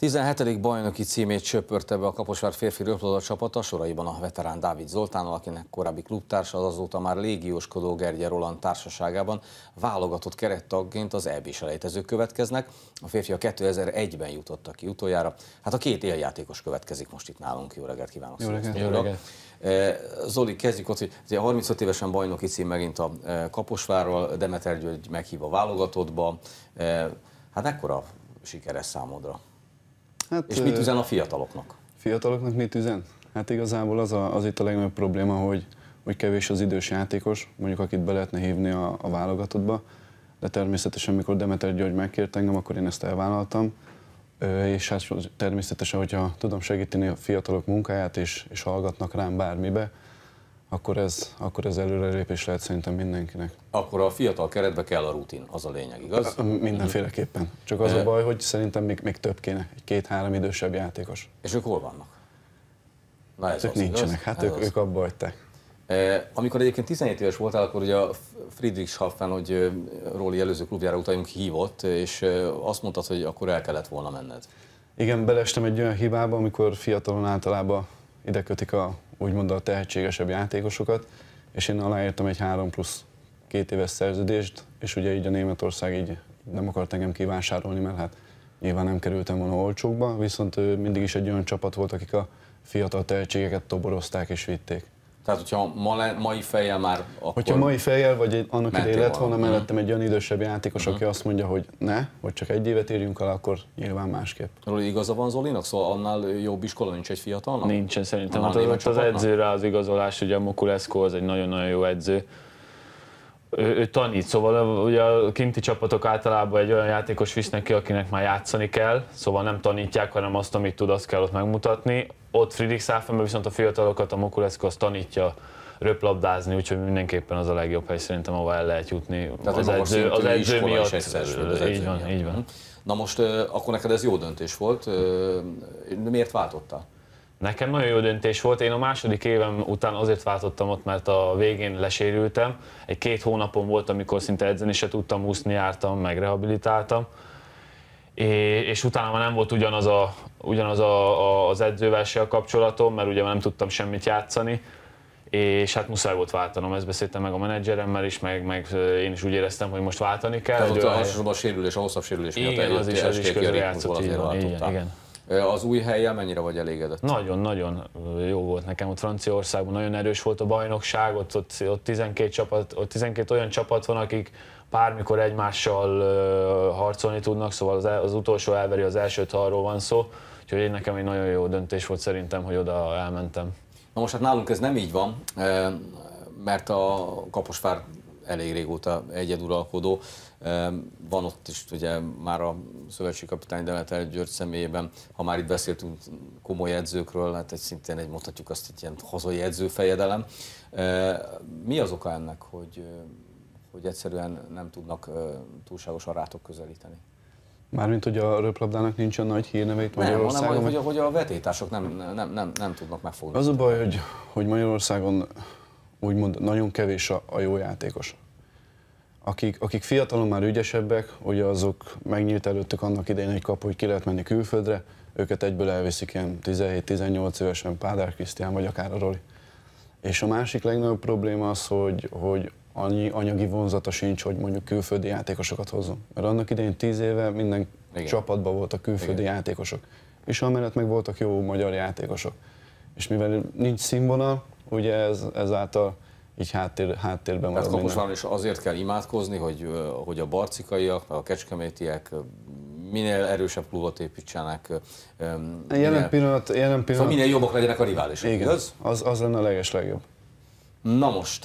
17. bajnoki címét söpörte be a Kaposvár férfi röplabda csapata, soraiban a veterán Dávid Zoltán, akinek korábbi klubtársa az azóta már légióskodó Gergye Roland társaságában válogatott kerettagként az EB selejtezők következnek. A férfiak 2001-ben jutottak ki utoljára. Hát a két éljátékos következik most itt nálunk. Jó reggelt kívánok! Jó reggelt! Jó reggelt. Zoli, kezdjük ott, hogy 35 évesen bajnoki cím megint a Kaposvárral, Demeter György meghív a válogatottba. Hát ekkora sikeres számodra? Hát, És mit üzen a fiataloknak? Fiataloknak mit üzen? Hát igazából az, a, az itt a legnagyobb probléma, hogy, hogy kevés az idős játékos, mondjuk akit be lehetne hívni a, a válogatottba, de természetesen, mikor Demeter György megkért engem, akkor én ezt elvállaltam, és hát természetesen, hogyha tudom segíteni a fiatalok munkáját, és, és hallgatnak rám bármibe, akkor ez, akkor ez előrelépés lehet szerintem mindenkinek. Akkor a fiatal keretbe kell a rutin, az a lényeg, igaz? Mindenféleképpen. Csak az a baj, hogy szerintem még, még több kéne, egy két-három idősebb játékos. És ők hol vannak? Na ez hát ők az, nincsenek, igaz? hát ez ők, az. ők abba hagyták. E, amikor egyébként 17 éves voltál, akkor ugye a Friedrichshafen, hogy Róli előző klubjára utaljunk, hívott, és azt mondtad, hogy akkor el kellett volna menned. Igen, belestem egy olyan hibába, amikor fiatalon általában ide kötik a úgymond a tehetségesebb játékosokat, és én aláírtam egy 3 plusz két éves szerződést, és ugye így a Németország így nem akart engem kivásárolni, mert hát nyilván nem kerültem volna olcsókba, viszont mindig is egy olyan csapat volt, akik a fiatal tehetségeket toborozták és vitték. Tehát, hogyha ma le, mai fejjel már akkor Hogyha mai fejjel, vagy egy, annak idején lett volna mhm. mellettem egy olyan idősebb játékos, uh-huh. aki azt mondja, hogy ne, hogy csak egy évet írjunk alá, akkor nyilván másképp. Róli igaza van Zolinak? Szóval annál jobb iskola nincs egy fiatalnak? Nincsen szerintem. Hát az, az, az edzőre az igazolás, ugye a Mokulesco az egy nagyon-nagyon jó edző. Ő, ő tanít, szóval ugye a kinti csapatok általában egy olyan játékos visznek ki, akinek már játszani kell, szóval nem tanítják, hanem azt, amit tud, azt kell ott megmutatni ott Friedrichshafenben viszont a fiatalokat a Mokulescu azt tanítja röplabdázni, úgyhogy mindenképpen az a legjobb hely szerintem, ahová el lehet jutni. Tehát az, edző, az edző miatt. Is az így van, így van. Mhm. Na most akkor neked ez jó döntés volt. Miért váltottál? Nekem nagyon jó döntés volt. Én a második évem után azért váltottam ott, mert a végén lesérültem. Egy két hónapon volt, amikor szinte edzeni se tudtam úszni, jártam, meg rehabilitáltam és utána már nem volt ugyanaz, a, ugyanaz a, a, az edzővel kapcsolatom, mert ugye már nem tudtam semmit játszani, és hát muszáj volt váltanom, ezt beszéltem meg a menedzseremmel is, meg, meg én is úgy éreztem, hogy most váltani kell. Tehát ott a, a sérülés, a hosszabb sérülés miatt igen, az is, az is közre játszott, így, igen, igen. Az új helyjel mennyire vagy elégedett? Nagyon-nagyon jó volt nekem ott Franciaországban, nagyon erős volt a bajnokság, ott, ott, ott, 12, csapat, ott 12 olyan csapat van, akik bármikor egymással uh, harcolni tudnak, szóval az, az utolsó elveri az elsőt, ha arról van szó. Úgyhogy én nekem egy nagyon jó döntés volt szerintem, hogy oda elmentem. Na most hát nálunk ez nem így van, mert a Kaposvár elég régóta egyeduralkodó. Van ott is ugye már a kapitány Demeter György személyében, ha már itt beszéltünk komoly edzőkről, hát egy szintén egy mondhatjuk azt egy ilyen hazai edzőfejedelem. Mi az oka ennek, hogy, hogy egyszerűen nem tudnak túlságosan rátok közelíteni? Mármint, hogy a röplabdának nincsen nagy hírnevét Magyarországon? Nem, hanem, hogy, hogy a vetétások nem, nem, nem, nem tudnak megfogni. Az a baj, hogy, hogy Magyarországon úgymond nagyon kevés a, a jó játékos. Akik, akik fiatalon már ügyesebbek, ugye azok megnyílt előttük annak idején egy kap, hogy ki lehet menni külföldre, őket egyből elviszik ilyen 17-18 évesen Pádár Krisztián vagy akár a Roli. És a másik legnagyobb probléma az, hogy, hogy annyi anyagi vonzata sincs, hogy mondjuk külföldi játékosokat hozzon. Mert annak idején 10 éve minden Igen. csapatban voltak külföldi Igen. játékosok. És amellett meg voltak jó magyar játékosok. És mivel nincs színvonal, ugye ez, ezáltal így háttér, háttérben hát marad Tehát Kaposváron is azért kell imádkozni, hogy, hogy a barcikaiak, a kecskemétiek minél erősebb klubot építsenek. Jelen pillanat, jelen szóval pillanat... Szóval minél jobbak legyenek a riválisok, Igen, az, Az, az lenne a leges legjobb. Na most,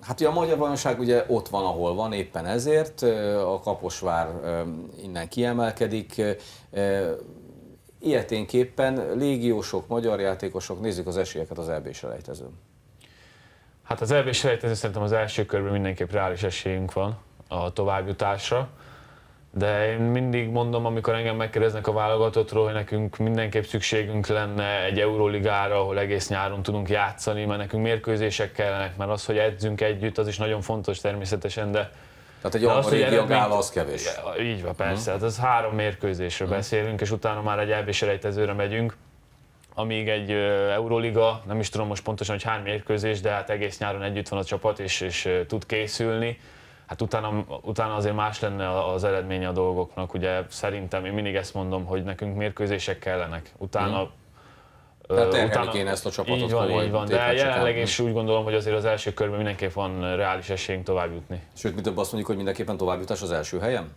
hát ugye a magyar bajnokság ugye ott van, ahol van, éppen ezért a Kaposvár innen kiemelkedik ilyeténképpen légiósok, magyar játékosok nézik az esélyeket az EB selejtezőn. Hát az EB selejtező szerintem az első körben mindenképp reális esélyünk van a továbbjutásra. De én mindig mondom, amikor engem megkérdeznek a válogatottról, hogy nekünk mindenképp szükségünk lenne egy Euróligára, ahol egész nyáron tudunk játszani, mert nekünk mérkőzések kellenek, mert az, hogy edzünk együtt, az is nagyon fontos természetesen, de tehát egy olyan régi az kevés. így van, mhm. persze. Hát az három mérkőzésről mhm. beszélünk, és utána már egy elvéselejtezőre megyünk amíg egy Euroliga, nem is tudom most pontosan, hogy hány mérkőzés, de hát egész nyáron együtt van a csapat, és, és tud készülni. Hát utána, utána azért más lenne az eredménye a dolgoknak, ugye szerintem én mindig ezt mondom, hogy nekünk mérkőzések kellenek. Utána mm tehát utána, kéne ezt a csapatot. Így van, így van, de jelenleg is úgy gondolom, hogy azért az első körben mindenképp van reális esélyünk tovább jutni. Sőt, mi több azt mondjuk, hogy mindenképpen tovább jutás az első helyen?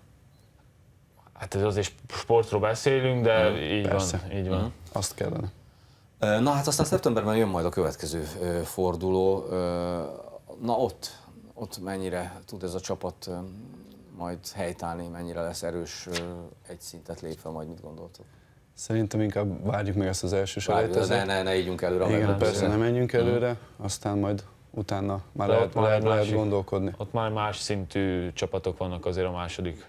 Hát ez azért sportról beszélünk, de hát, így persze. van. Így van. Uh-huh. Azt kellene. Na hát aztán szeptemberben jön majd a következő forduló. Na ott, ott mennyire tud ez a csapat majd helytállni, mennyire lesz erős egy szintet lépve, majd mit gondoltok? Szerintem inkább várjuk meg ezt az első sorát. Ne, ne, ne, ígyünk előre. Igen, persze nem menjünk mhm. előre, uh-huh. aztán majd utána már lehet, lehet, már lehet, másik, lehet gondolkodni. Ott már más szintű csapatok vannak azért a második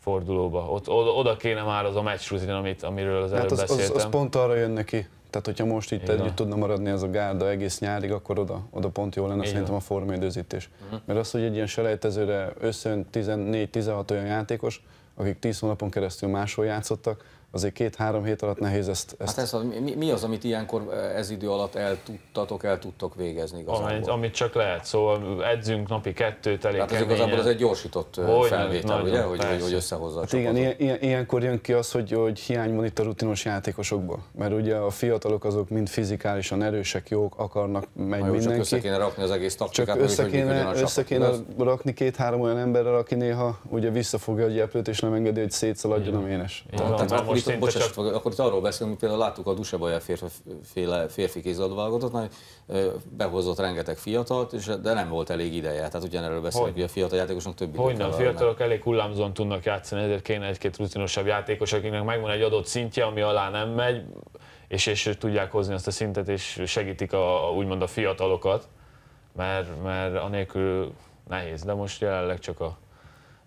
fordulóba. Ott, oda kéne már az a meccs rutin, amit, amiről az hát előbb hát az, beszéltem. Az, az pont arra jön neki. Tehát, hogyha most itt Igen. együtt tudna maradni ez a gárda egész nyárig, akkor oda, oda pont jó lenne Igen. szerintem a formaidőzítés. Uh-huh. Mert az, hogy egy ilyen selejtezőre összön 14-16 olyan játékos, akik 10 hónapon keresztül máshol játszottak, azért két-három hét alatt nehéz ezt... Hát ezt... Hát ez, mi, mi az, amit ilyenkor eh, ez idő alatt el tudtatok, el tudtok végezni igazából? Amit, amit csak lehet, szóval edzünk napi kettőt elég Tehát ez igazából az egy gyorsított eh, hogy, felvétel, nagyon, ugye, hogy, hogy, hogy összehozza hát igen, ilyen, ilyenkor jön ki az, hogy, hogy hiány van itt a rutinos játékosokból, mert ugye a fiatalok azok mind fizikálisan erősek, jók, akarnak, megy jó, mindenki. Csak össze kéne rakni az egész taktikát. Csak össze kéne, hogy össze kéne rakni két-három olyan emberrel, aki néha ugye visszafogja a gyeplőt és nem engedi, hogy szétszaladjon a ménes. Tehát, tehát szinte bocsás, csak... akkor itt arról beszélünk, például láttuk a Dusebaja férféle férfi mert behozott rengeteg fiatalt, és de nem volt elég ideje. Tehát ugyanerről beszélünk, hogy a fiatal játékosok több Hogy nem, a fiatalok nem. elég hullámzóan tudnak játszani, ezért kéne egy-két rutinosabb játékos, akiknek megvan egy adott szintje, ami alá nem megy, és, és tudják hozni azt a szintet, és segítik a, úgymond a fiatalokat, mert, mert anélkül nehéz. De most jelenleg csak a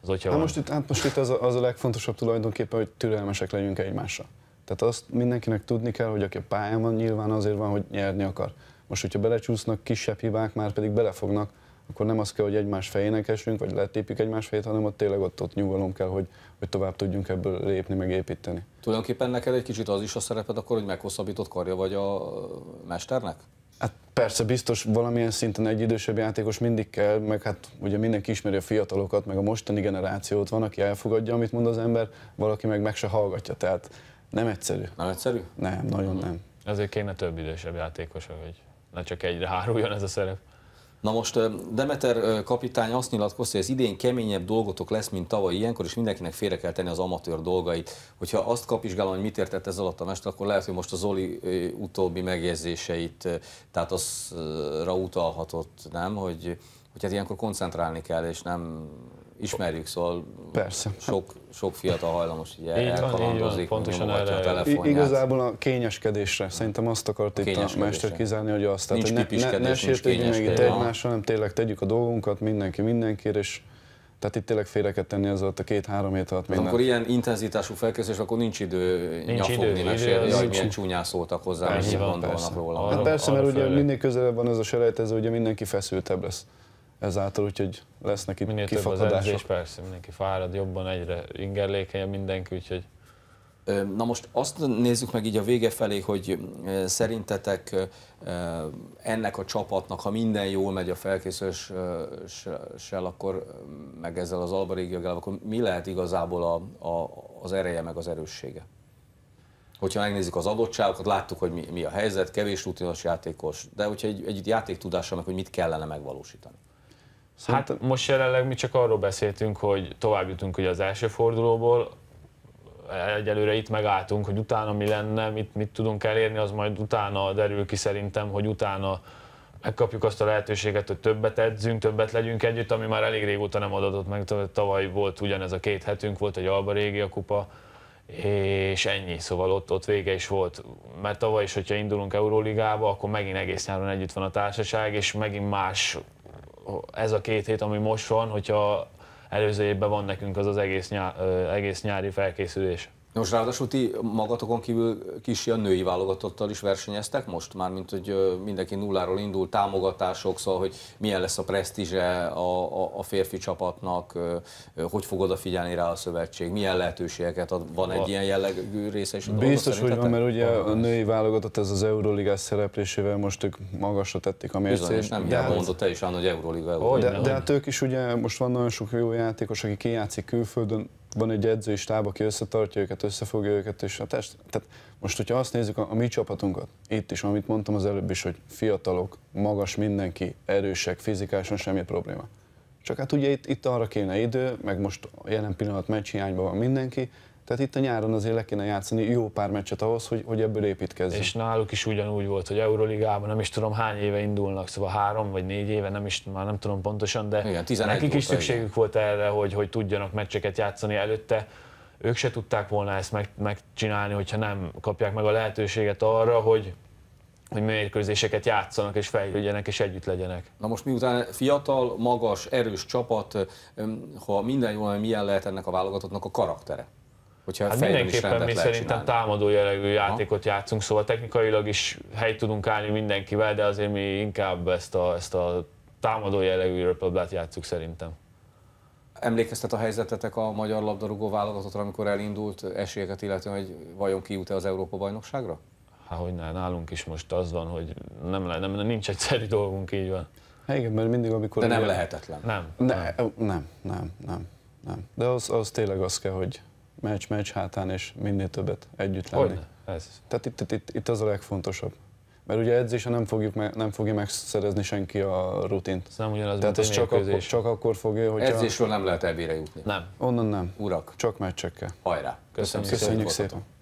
az hogyha hát most itt, hát most itt az, a, az a legfontosabb tulajdonképpen, hogy türelmesek legyünk egymásra. Tehát azt mindenkinek tudni kell, hogy aki a pályán van, nyilván azért van, hogy nyerni akar. Most, hogyha belecsúsznak kisebb hibák, már pedig belefognak, akkor nem az kell, hogy egymás fejének esünk, vagy letépjük egymás fejét, hanem ott tényleg ott, ott nyugalom kell, hogy, hogy tovább tudjunk ebből lépni, meg építeni. Tulajdonképpen neked egy kicsit az is a szereped akkor, hogy meghosszabbított karja vagy a mesternek? Hát persze biztos valamilyen szinten egy idősebb játékos mindig kell, meg hát ugye mindenki ismeri a fiatalokat, meg a mostani generációt, van, aki elfogadja, amit mond az ember, valaki meg meg se hallgatja, tehát nem egyszerű. Nem egyszerű? Nem, nagyon mhm. nem. Ezért kéne több idősebb játékos, hogy ne csak egyre háruljon ez a szerep. Na most Demeter kapitány azt nyilatkozta, hogy az idén keményebb dolgotok lesz, mint tavaly ilyenkor, és mindenkinek félre kell tenni az amatőr dolgait. Hogyha azt kapizsgálom, hogy mit értett ez alatt a mester, akkor lehet, hogy most a Zoli utóbbi megjegyzéseit, tehát azra utalhatott, nem, hogy, hogy hát ilyenkor koncentrálni kell, és nem ismerjük, szóval Persze. Sok, sok fiatal hajlamos ugye elkalandozik, pontosan erre. a telefonját. Igazából a kényeskedésre, szerintem azt akart a itt a mester kizárni, hogy azt, tehát, nincs hogy ne, ne, ne sértődjünk meg itt egymással, hanem tényleg tegyük a dolgunkat mindenki mindenkire, és tehát itt tényleg félre kell tenni ezzel a két-három hét alatt minden. Akkor ilyen intenzitású felkészülés, akkor nincs idő nincs nyafogni, idő, meg sérni, hogy milyen csúnyán szóltak hozzá, és gondolnak róla. Hát persze, mert ugye minél közelebb van ez a selejtező, ugye mindenki feszültebb lesz ezáltal, úgyhogy lesznek itt Minél kifakadások. Több az edzés, persze, mindenki fárad jobban, egyre ingerlékenyebb mindenki, úgyhogy Na most azt nézzük meg így a vége felé, hogy szerintetek ennek a csapatnak, ha minden jól megy a felkészüléssel, akkor meg ezzel az Alba Régiagával, akkor mi lehet igazából a, a, az ereje meg az erőssége? Hogyha megnézzük az adottságokat, láttuk, hogy mi, mi a helyzet, kevés rutinos játékos, de hogyha egy, egy játék tudása meg, hogy mit kellene megvalósítani. Hát most jelenleg mi csak arról beszéltünk, hogy tovább jutunk ugye az első fordulóból, egyelőre itt megálltunk, hogy utána mi lenne, mit, mit tudunk elérni, az majd utána derül ki szerintem, hogy utána megkapjuk azt a lehetőséget, hogy többet edzünk, többet legyünk együtt, ami már elég régóta nem adatott meg. Tavaly volt ugyanez a két hetünk, volt egy Alba Régia kupa, és ennyi, szóval ott, ott vége is volt. Mert tavaly is, hogyha indulunk Euróligába, akkor megint egész nyáron együtt van a társaság, és megint más ez a két hét, ami most van, hogyha előző évben van nekünk az az egész, nyár, egész nyári felkészülés. Nos, most ráadásul ti magatokon kívül kis a női válogatottal is versenyeztek most már, mint hogy mindenki nulláról indul, támogatások, szóval hogy milyen lesz a presztízse a, a, a férfi csapatnak, hogy fog odafigyelni rá a szövetség, milyen lehetőségeket ad, van egy ilyen jellegű része is? Biztos, hogy van, mert ugye a női válogatott ez az Euróligás szereplésével most ők magasra tették a mércét. Bizony, és nem hiába hát- mondott te is, Anna, hogy Euróliga. De, de, de hát ők is ugye most van nagyon sok jó játékos, aki kijátszik külföldön, van egy edzői stáb, aki összetartja őket, összefogja őket, és a test. Tehát most, hogyha azt nézzük a, a mi csapatunkat, itt is, amit mondtam az előbb is, hogy fiatalok, magas mindenki, erősek, fizikálisan semmi probléma. Csak hát ugye itt, itt arra kéne idő, meg most a jelen pillanat meccs hiányban van mindenki, tehát itt a nyáron azért le kéne játszani jó pár meccset ahhoz, hogy, hogy ebből építkezzen. És náluk is ugyanúgy volt, hogy Euróligában nem is tudom hány éve indulnak, szóval három vagy négy éve, nem is, már nem tudom pontosan, de igen, nekik is szükségük volt erre, hogy, hogy tudjanak meccseket játszani előtte. Ők se tudták volna ezt meg, megcsinálni, hogyha nem kapják meg a lehetőséget arra, hogy hogy mérkőzéseket játszanak és fejlődjenek és együtt legyenek. Na most miután fiatal, magas, erős csapat, ha minden jól, milyen lehet ennek a válogatottnak a karaktere? hogyha hát mindenképpen mi szerintem támadó jellegű játékot ha. játszunk, szóval technikailag is hely tudunk állni mindenkivel, de azért mi inkább ezt a, ezt a támadó jellegű röplabdát játszunk szerintem. Emlékeztet a helyzetetek a magyar labdarúgó válogatottra, amikor elindult esélyeket illetve hogy vajon kijut-e az Európa-bajnokságra? Hát hogy ne, nálunk is most az van, hogy nem, le, nem, nem nincs egyszerű dolgunk, így van. Hát igen, mert mindig amikor... De nem ugye... lehetetlen. Nem. Ne, nem, nem, nem, nem. nem. De az, az tényleg az kell, hogy meccs, meccs hátán, és minél többet együtt lenni. Hogyne, ez. Tehát itt, itt, itt, itt az a legfontosabb. Mert ugye edzésen nem, fogjuk me, nem fogja megszerezni senki a rutint. Ez nem ugyanaz, Tehát ez csak akkor, csak akkor fogja, hogy... Edzésről a... nem lehet elvére jutni. Nem. Onnan nem. Urak. Csak meccsekkel. Hajrá. Köszönjük, Köszönjük szépen. szépen.